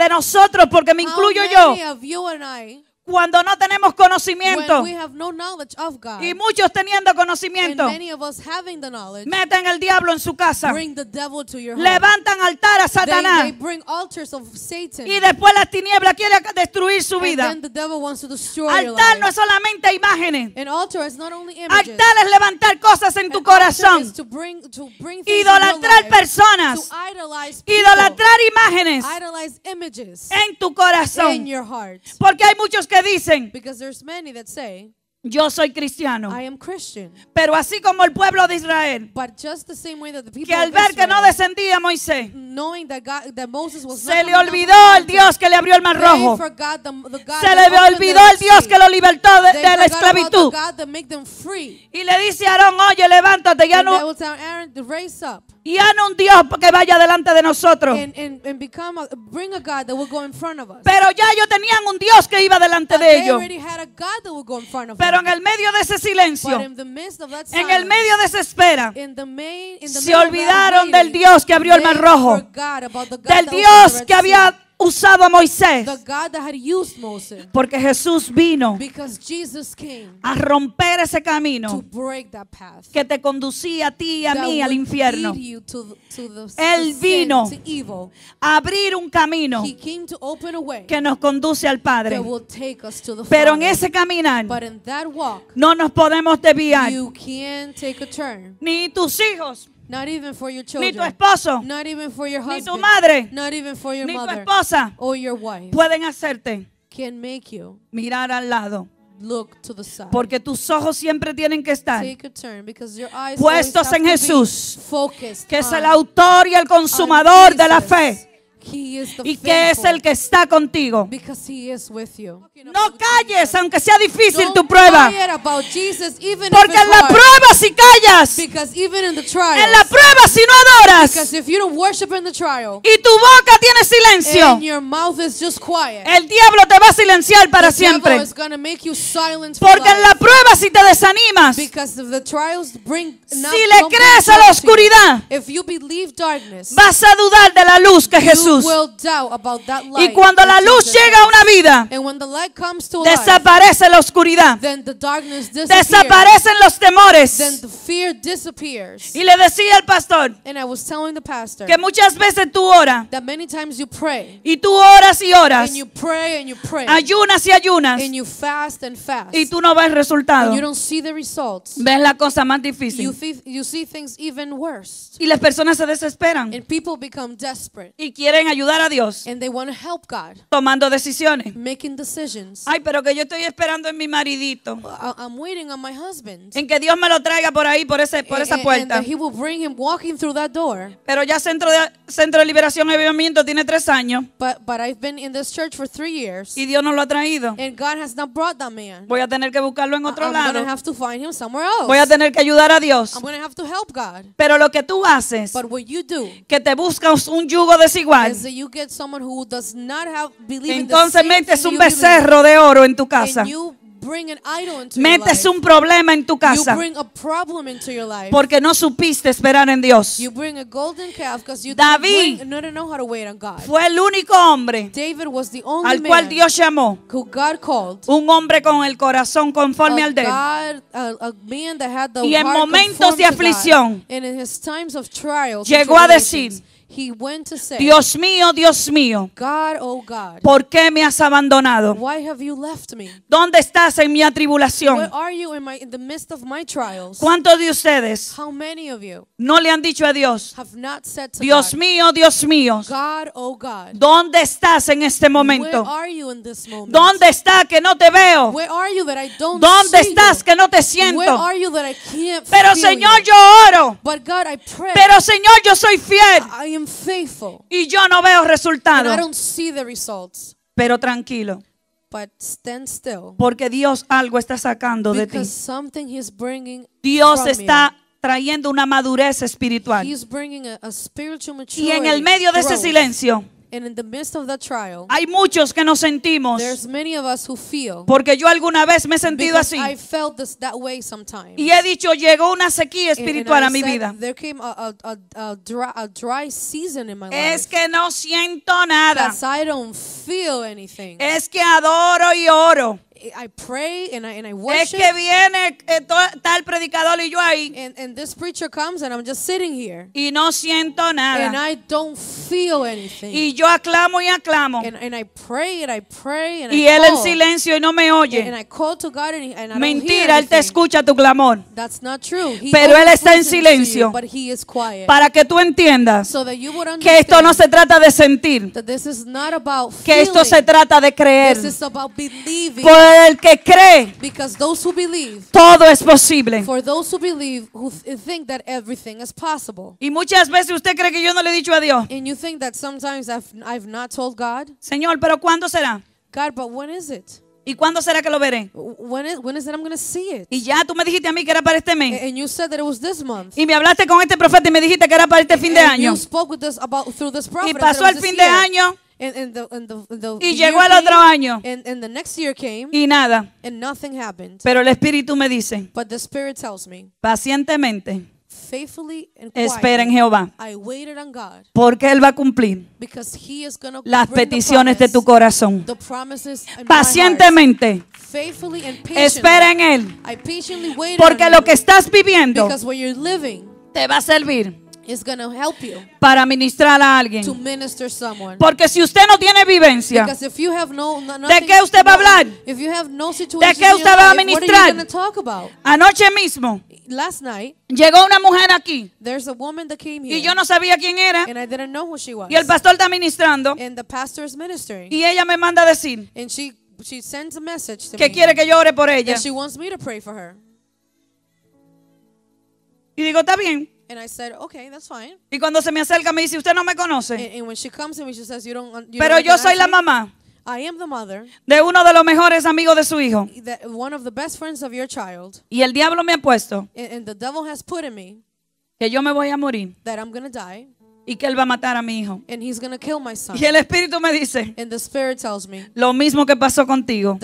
de nosotros, porque me incluyo yo, cuando no tenemos conocimiento. y muchos teniendo conocimiento. meten el diablo en su casa. Levantan altar a Satanás. y después la tiniebla quiere destruir su vida. altar no es solamente imágenes. Altar es levantar cosas en tu corazón. idolatrar personas. Idolatrar imágenes. En tu corazón. Porque hay muchos que dicen, yo soy cristiano. Pero así como el pueblo de Israel, que al ver que no descendía Moisés, se le olvidó el Dios que le abrió el mar rojo. se le olvidó el Dios que lo libertó de, la esclavitud. Y le dice a Aarón, oye, levántate, ya no. Y han un Dios que vaya delante de nosotros. Pero ya ellos tenían un Dios que iba delante de ellos. Pero en el medio de ese silencio, en el medio de esa espera, se olvidaron del Dios que abrió el mar rojo, del Dios que había usaba a Moisés. Porque Jesús vino a romper ese camino que te conducía a ti y a mí al infierno. Él vino a abrir un camino que nos conduce al Padre. Pero en ese caminar no nos podemos desviar. Ni tus hijos. Ni tu esposo. Ni tu madre. Ni tu esposa. Pueden hacerte. Mirar al lado. Porque tus ojos siempre tienen que estar puestos en Jesús, que es el autor y el consumador de la fe y que es el que está contigo. No calles, aunque sea difícil tu prueba. Porque en la prueba si callas, en la prueba si no adoras, y tu boca tiene silencio, el diablo te va a silenciar para siempre. Porque en la prueba si te desanimas, si le crees a la oscuridad, vas a dudar de la luz que Jesús y cuando la luz llega a una vida, desaparece la oscuridad, desaparecen los temores. Y le decía al pastor que muchas veces tú oras y tú oras y oras, ayunas y ayunas y tú no ves el resultado. Ves la cosa más difícil. Y las personas se desesperan. Y quieren quieren ayudar a Dios tomando decisiones. Ay, pero que yo estoy esperando en mi maridito. En que Dios me lo traiga por ahí, por, ese, por esa puerta. Pero ya Centro de, centro de Liberación y Avivamiento tiene tres años. y Dios no lo ha traído. Voy a tener que buscarlo en otro lado. Voy a tener que ayudar a Dios. Pero lo que tú haces, que te buscas un yugo desigual, entonces metes un becerro de oro en tu casa. Metes un problema en tu casa. Porque no supiste esperar en Dios. David fue el único hombre al cual Dios llamó. un hombre con el corazón conforme al de él. Y en momentos de aflicción llegó a decir Dios mío, Dios mío, oh ¿por qué me has abandonado? ¿Dónde estás en mi atribulación? ¿Cuántos de ustedes no le han dicho a Dios, Dios mío, Dios mío, oh ¿dónde estás en este momento? ¿Dónde estás que no te veo? ¿Dónde estás que no te siento? Pero Señor, yo oro. Pero Señor, yo soy fiel. Y yo no veo resultados. Pero tranquilo. Porque Dios algo está sacando de ti. Dios está trayendo una madurez espiritual. y en el medio de ese silencio hay muchos que nos sentimos porque yo alguna vez me he sentido así. Y he dicho, llegó una sequía espiritual a mi vida. Es que no siento nada. Es que adoro y oro. I pray and I, and I worship. Es que viene eh, tal predicador y yo ahí. And, and this preacher comes and I'm just sitting here. Y no siento nada. And I don't feel anything. Y yo aclamo y aclamo. And, and I pray and I pray and y I él call. en silencio y no me oye. And, and I call to God and, and I Mentira, hear él te escucha tu clamor. That's not true. He Pero él está en silencio. You, but he is quiet. Para que tú entiendas so that you would que esto no se trata de sentir. That this is not about que esto se trata de creer. This is about believing. Por para el que cree, todo es posible. Y muchas veces usted cree que yo no le he dicho a Dios, Señor, pero ¿cuándo será? when is it? ¿Y cuándo será que lo veré? When when see it? Y ya tú me dijiste a mí que era para este mes. you said it was this month. Y me hablaste con este profeta y me dijiste que era para este fin de año. Y pasó el fin de año y llegó el otro año. y nada. Pero el Espíritu me dice, pacientemente, espera en Jehová, porque Él va a cumplir las peticiones de tu corazón. pacientemente. espera en Él. porque lo que estás viviendo te va a servir is gonna help you para ministrar a alguien. to minister someone. Porque si usted no tiene vivencia, Because if you have no, ¿de qué usted va a hablar? If you have no situation qué usted va a life, what are ministrar? you gonna talk about? Anoche mismo Last night, llegó una mujer aquí there's a woman that came here, y yo no sabía quién era and I didn't know who she was. y el pastor está ministrando and the pastor is ministering, y ella me manda a decir and she she sends a message to que me, quiere que yo ore por ella. she wants me to pray for her. Y digo, está bien. Y cuando se me acerca me dice, usted no me conoce. Pero yo soy la mamá de uno de los mejores amigos de su hijo. Y el diablo me ha puesto que yo me voy a morir y que él va a matar a mi hijo. Y el espíritu me dice, lo mismo que pasó contigo.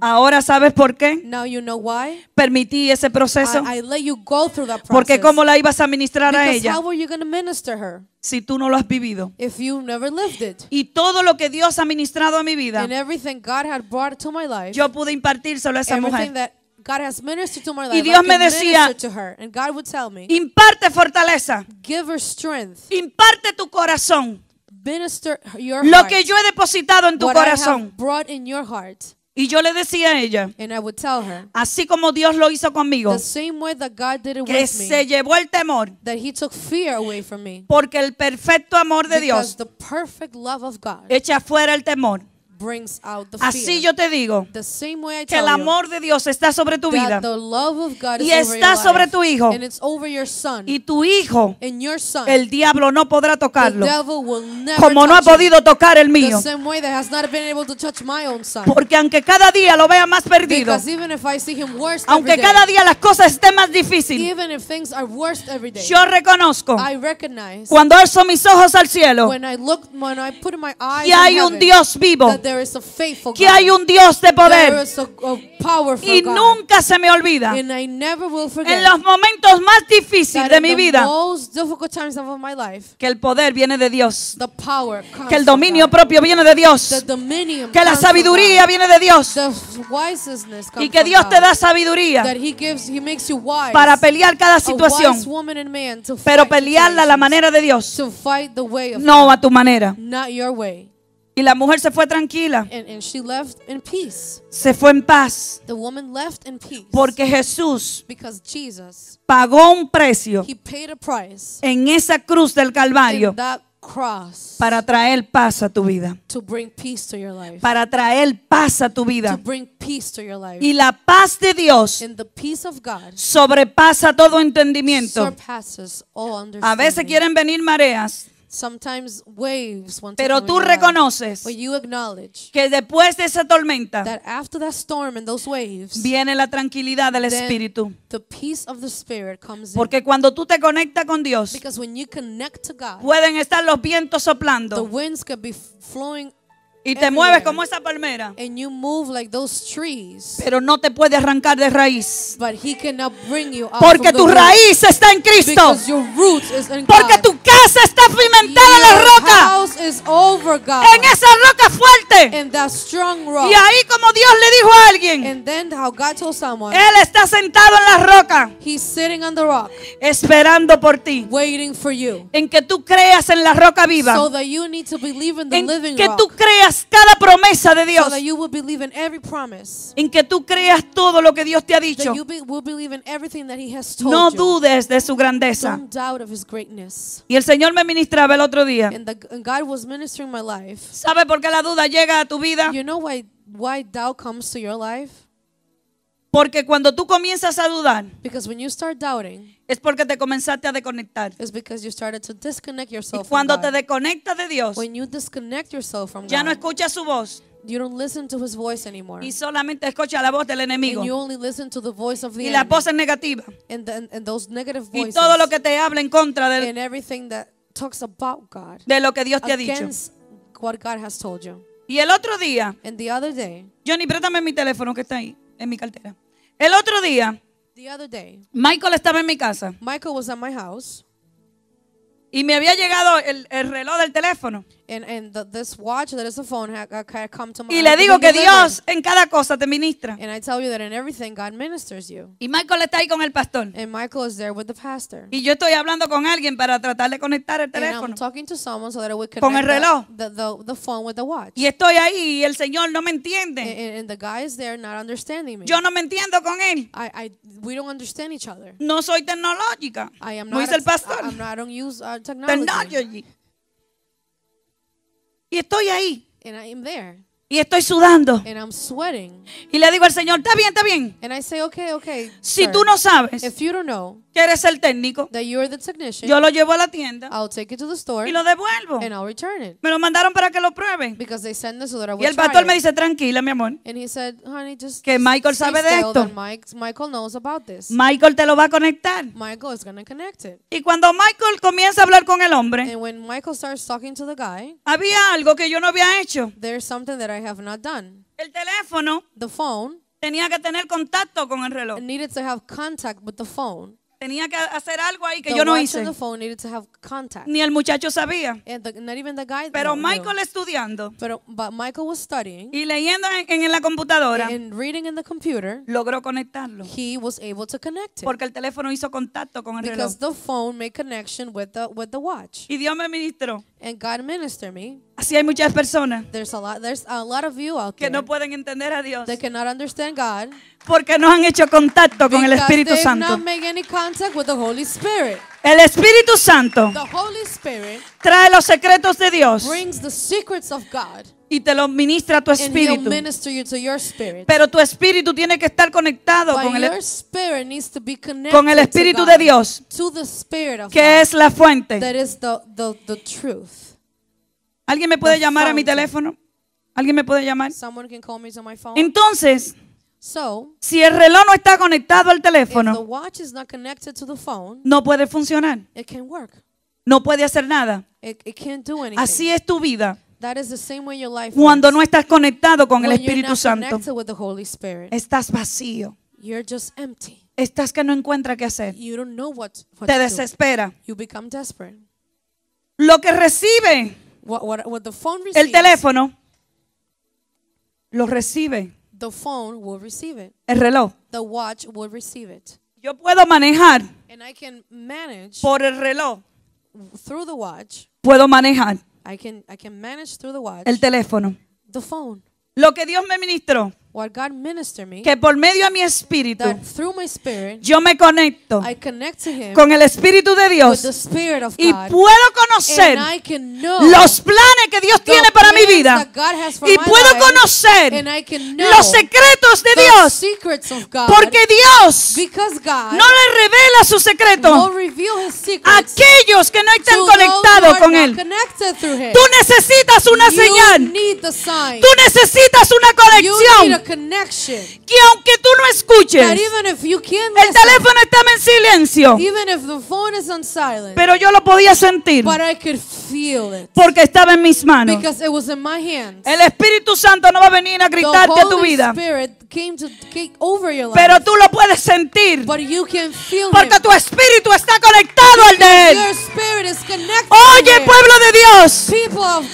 Ahora sabes por qué. Permití ese proceso. Porque cómo la ibas a administrar a ella. si tú no lo has vivido. y todo lo que Dios ha ministrado a mi vida, yo pude impartírselo a esa mujer. Y Dios me decía, imparte fortaleza. Imparte tu corazón. Lo que yo he depositado en tu corazón. Y yo le decía a ella, así como Dios lo hizo conmigo, que se llevó el temor, porque el perfecto amor de Dios echa fuera el temor. Así yo te digo que el amor de Dios está sobre tu vida y está sobre tu hijo y tu hijo, el diablo no podrá tocarlo como no ha podido tocar el mío. Porque aunque cada día lo vea más perdido, aunque cada día las cosas estén más difíciles, yo reconozco cuando alzo mis ojos al cielo y hay un Dios vivo que hay un Dios de poder. y nunca se me olvida. en los momentos más difíciles de mi vida, que el poder viene de Dios. que el dominio propio viene de Dios. Que la sabiduría viene de Dios. Y que Dios te da sabiduría para pelear cada situación. pero pelearla a la manera de Dios. No a tu manera. Y la mujer se fue tranquila. Se fue en paz. Porque Jesús pagó un precio en esa cruz del Calvario. para traer paz a tu vida. para traer paz a tu vida. y la paz de Dios sobrepasa todo entendimiento. a veces quieren venir mareas. Sometimes Pero tú reconoces que después de esa tormenta waves, viene la tranquilidad del Espíritu. Porque cuando tú te conectas con Dios, pueden estar los vientos soplando. winds y te mueves como esa palmera. Pero no te puede arrancar de raíz. Porque tu raíz está en Cristo. Porque tu casa está pimentada en la roca. En esa roca fuerte. Y ahí como Dios le dijo a alguien. él está sentado en la roca. Esperando por ti. Waiting for you. En que tú creas en la roca viva. en que tú creas cada promesa de Dios. En que tú creas todo lo que Dios te ha dicho. No dudes de su grandeza. Y el Señor me ministraba el otro día. ¿Sabe por qué la duda llega a tu vida? Porque cuando tú comienzas a dudar, es porque te comenzaste a desconectar. y cuando te desconectas de Dios, ya no escuchas su voz. Y solamente escuchas la voz del enemigo. y la voz es negativa. y todo lo que te habla en contra de de lo que Dios te ha dicho. Y el otro día, the Johnny, préstame mi teléfono que está ahí, en mi cartera. El otro día, Michael estaba en mi casa Michael was my house, y me había llegado el reloj del teléfono. Y le digo que Dios en cada cosa te ministra. And I tell you that in everything God ministers you. Y Michael está ahí con el pastor. And Michael is there with the pastor. Y yo estoy hablando con alguien para tratar de conectar el teléfono. I'm talking to someone so that I con el reloj. The, the, the, phone with the watch. Y estoy ahí y el Señor no me entiende. And, and the guy is there not understanding me. Yo no me entiendo con él. I, I, we don't understand each other. No soy tecnológica. I am no not, dice el pastor. I, I'm not, I don't use uh, technology. Technology. Y estoy ahí. Y estoy sudando. Y le digo al Señor, está bien, está bien. And I say, okay, okay, si tú no sabes, que eres el técnico. That you are the technician. Yo lo llevo a la tienda. I'll take it to the store. Y lo devuelvo. And I'll return it. Me lo mandaron para que lo prueben. Because they send us so that I will y el pastor me dice, tranquila, mi amor. And he said, Honey, just que Michael sabe de esto. Mike, Michael, knows about this. Michael te lo va a conectar. Michael is gonna connect it. Y cuando Michael comienza a hablar con el hombre, And when Michael starts talking to the guy, había algo que yo no había hecho. There's something that I have not done. El teléfono the phone, tenía que tener contacto con el reloj. Needed to have contact with the phone. Tenía que hacer algo ahí que the yo no hice. The phone needed to have contact. Ni el muchacho sabía. Eh, the, not even the guy Pero Michael knew. estudiando. Pero, but Michael was studying. Y leyendo en, en la computadora. And reading in the computer. Logró conectarlo. He was able to connect it. Porque el teléfono hizo contacto con el Because reloj. Because the phone made connection with the with the watch. Y Dios me ministró. And God ministered me. Así hay muchas personas que no pueden entender a Dios porque no han hecho contacto con el Espíritu Santo. El Espíritu Santo trae los secretos de Dios y te lo ministra tu espíritu. Pero tu espíritu tiene que estar conectado con el, Espíritu de Dios, que es la fuente. ¿Alguien me puede llamar a mi teléfono? ¿Alguien me puede llamar? Entonces, si el reloj no está conectado al teléfono, no puede funcionar. No puede hacer nada. Así es tu vida. Cuando no estás conectado con el Espíritu Santo, estás vacío. Estás que no encuentra qué hacer. Te desespera. Lo que recibe What, what, what the phone receive. el teléfono lo recibe. The phone will receive it. El reloj. The watch will receive it. Yo puedo manejar And I can manage por el reloj. Through the watch. Puedo manejar I can, I can manage through the watch, el teléfono. The phone. Lo que Dios me ministró que por medio de mi espíritu yo me conecto con el espíritu de Dios y puedo conocer los planes que Dios tiene para mi vida y puedo conocer los secretos de Dios porque Dios no le revela su secreto a aquellos que no están conectados con Él tú necesitas una señal tú necesitas una conexión que aunque tú no escuches, el teléfono estaba en silencio. pero yo lo podía sentir. porque estaba en mis manos. El Espíritu Santo no va a venir a gritarte a tu vida. Pero tú lo puedes sentir. porque tu espíritu está conectado al de él. Oye, pueblo de Dios.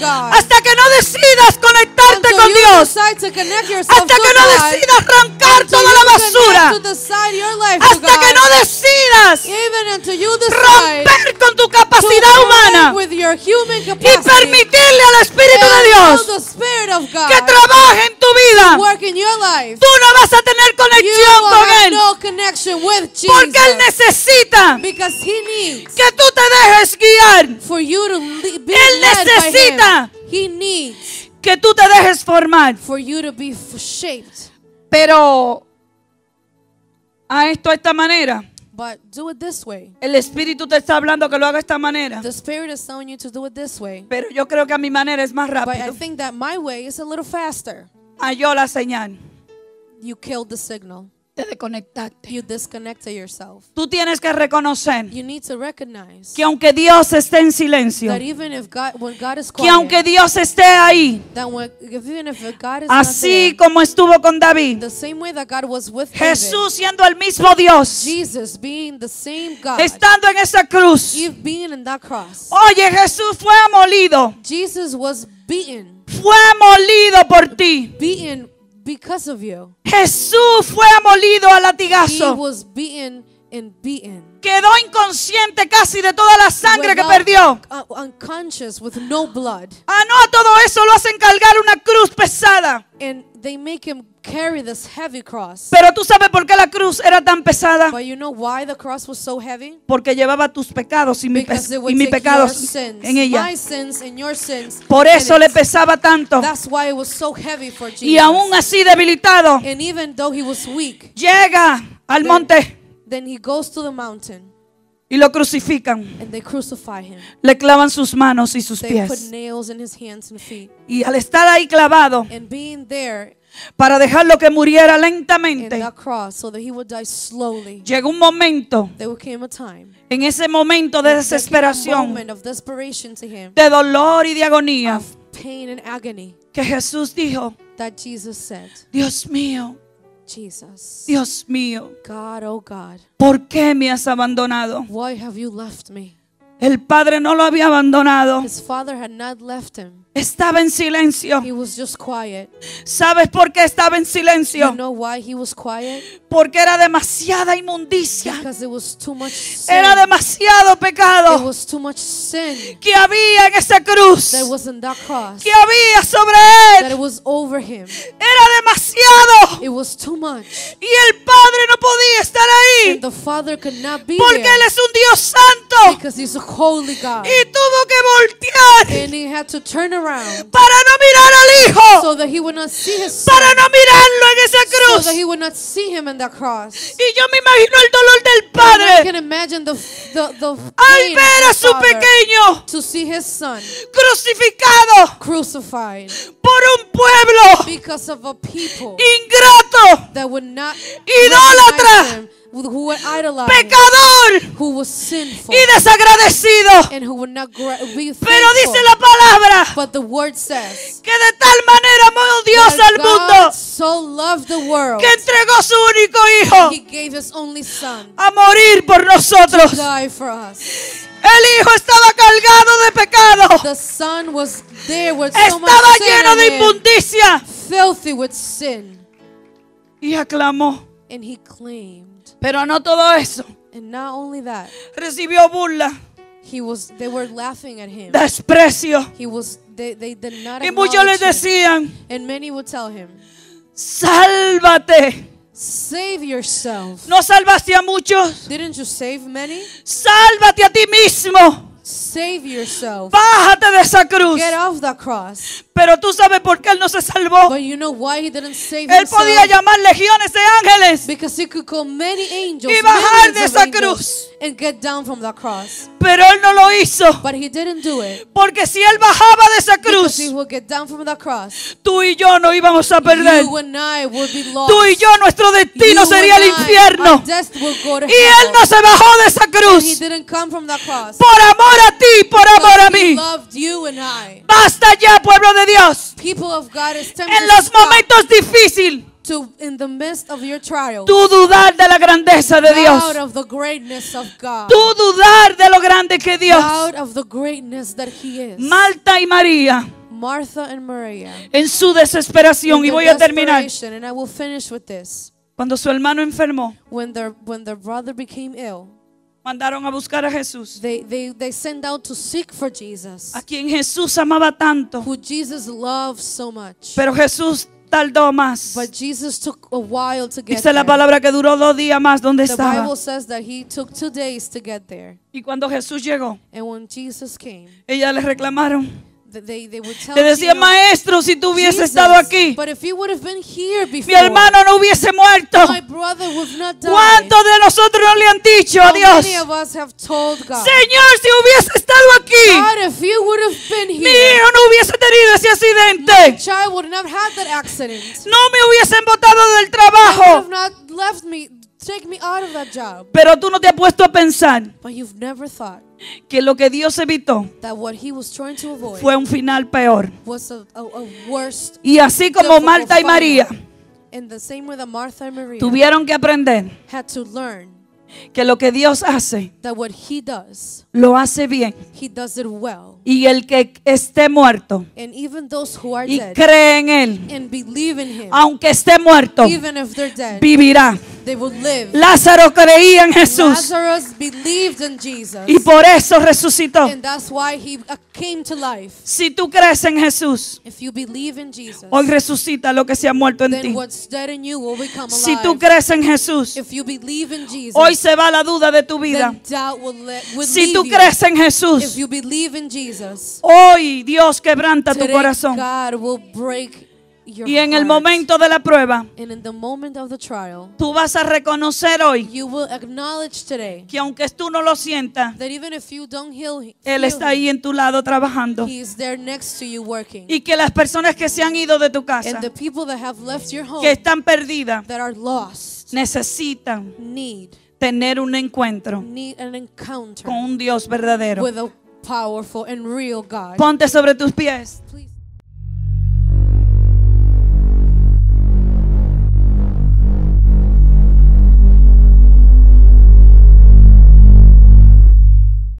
Hasta que no decidas conectarte con Dios. hasta que no decidas arrancar toda la basura. hasta que no decidas romper con tu capacidad humana y permitirle al Espíritu de Dios que trabaje en tu vida tú no vas a tener conexión con Él. porque Él necesita que tú te dejes guiar. él necesita que tú te dejes formar. Pero a esto, a esta manera. El espíritu te está hablando que lo haga de esta manera. Pero yo creo que a mi manera es más rápido. But a la señal. You killed the signal. You disconnected yourself. Tú tienes que reconocer you need to recognize que aunque Dios esté en silencio, que aunque Dios esté ahí, así como estuvo con David, Jesús siendo el mismo Dios, estando en esa cruz, oye Jesús fue amolido Jesus fue molido por ti, Because of you. Jesús fue amolido a latigazo. He was beaten Quedó inconsciente casi de toda la sangre que perdió. Uh, no Ah, no, a todo eso lo hacen cargar una cruz pesada. Pero tú sabes por qué la cruz era tan pesada. Porque llevaba tus pecados y, mi mis pecados en ella. por eso le pesaba tanto. Y aún así debilitado, llega al monte. Then he goes to the mountain. Y lo crucifican. And they crucify him. Le clavan sus manos y sus they pies. Put nails in his hands and feet. Y al estar ahí clavado, and being there, para dejarlo que muriera lentamente. Cross, so that he would die slowly, llegó un momento, There came a time, en ese momento de desesperación, him, de dolor y de agonía, agony, que Jesús dijo, that Jesus said, Dios mío, Jesus. Dios mío, God, oh God, ¿por qué me has abandonado? Why have you left me? El padre no lo había abandonado. Estaba en silencio. ¿Sabes por qué estaba en silencio? Porque era demasiada inmundicia. Era demasiado pecado. Que había en esa cruz. Que había sobre él. Era demasiado. Y el padre no podía estar ahí. Porque él es un Dios santo. Y tuvo que voltear. Para no mirar al hijo. Para no mirarlo en esa cruz. Y yo me imagino el dolor del padre. al ver a su pequeño. Crucificado. Por un pueblo. Ingrato. That Idólatra pecador y desagradecido. Pero dice la palabra que de tal manera amó Dios al mundo que entregó su único hijo a morir por nosotros. El hijo estaba cargado de pecado. estaba lleno de impundicia. Y aclamó. And he claimed. Pero no todo eso. And not only that, recibió burla. He was, they were laughing at him. Desprecio. He was, they, they did not y muchos le decían, and many would tell him, sálvate. Save yourself. No salvaste a muchos. Didn't you save many? Sálvate a ti mismo. Save yourself. Bájate de esa cruz. Get off the cross. Pero tú sabes por qué él no se salvó. él podía llamar legiones de ángeles y bajar de esa cruz. Pero él no lo hizo. Porque si él bajaba de esa cruz, tú y yo no íbamos a perder. Tú y yo, nuestro destino sería el infierno. y él no se bajó de esa cruz. Por amor a ti, por amor a mí. Basta ya, pueblo de Dios. En los momentos difíciles. To, tú dudar de la grandeza de Dios. tu tú dudar de lo grande que Dios. Of Marta y María. en su desesperación, y voy a terminar. cuando su hermano enfermó, when mandaron a buscar a Jesús. A quien Jesús amaba tanto. Pero Jesús tardó más. But Dice la palabra que duró dos días más donde está? Y cuando Jesús llegó, And ella le reclamaron te decía, maestro, si tú hubieses estado aquí, mi hermano no hubiese muerto. ¿Cuántos de nosotros no le han dicho a Dios? Señor, si hubiese estado aquí, mi hijo no hubiese tenido ese accidente. No me hubiesen botado del trabajo. Pero tú no te has puesto a pensar que lo que Dios evitó fue un final peor. y así como Marta y María tuvieron que aprender que lo que Dios hace lo hace bien. Y el que esté muerto y cree en Él, aunque esté muerto, vivirá. Lázaro creía en Jesús. Y por eso resucitó. Uh, si tú crees en Jesús, hoy resucita lo que se ha muerto en ti. Si tú crees en Jesús, hoy se va la duda de tu vida. si tú crees en Jesús, hoy Dios quebranta tu corazón y en el momento de la prueba, tú vas a reconocer hoy que aunque tú no lo sientas, Él está ahí en tu lado trabajando. y que las personas que se han ido de tu casa, que están perdidas, necesitan tener un encuentro con un Dios verdadero. Ponte sobre tus pies.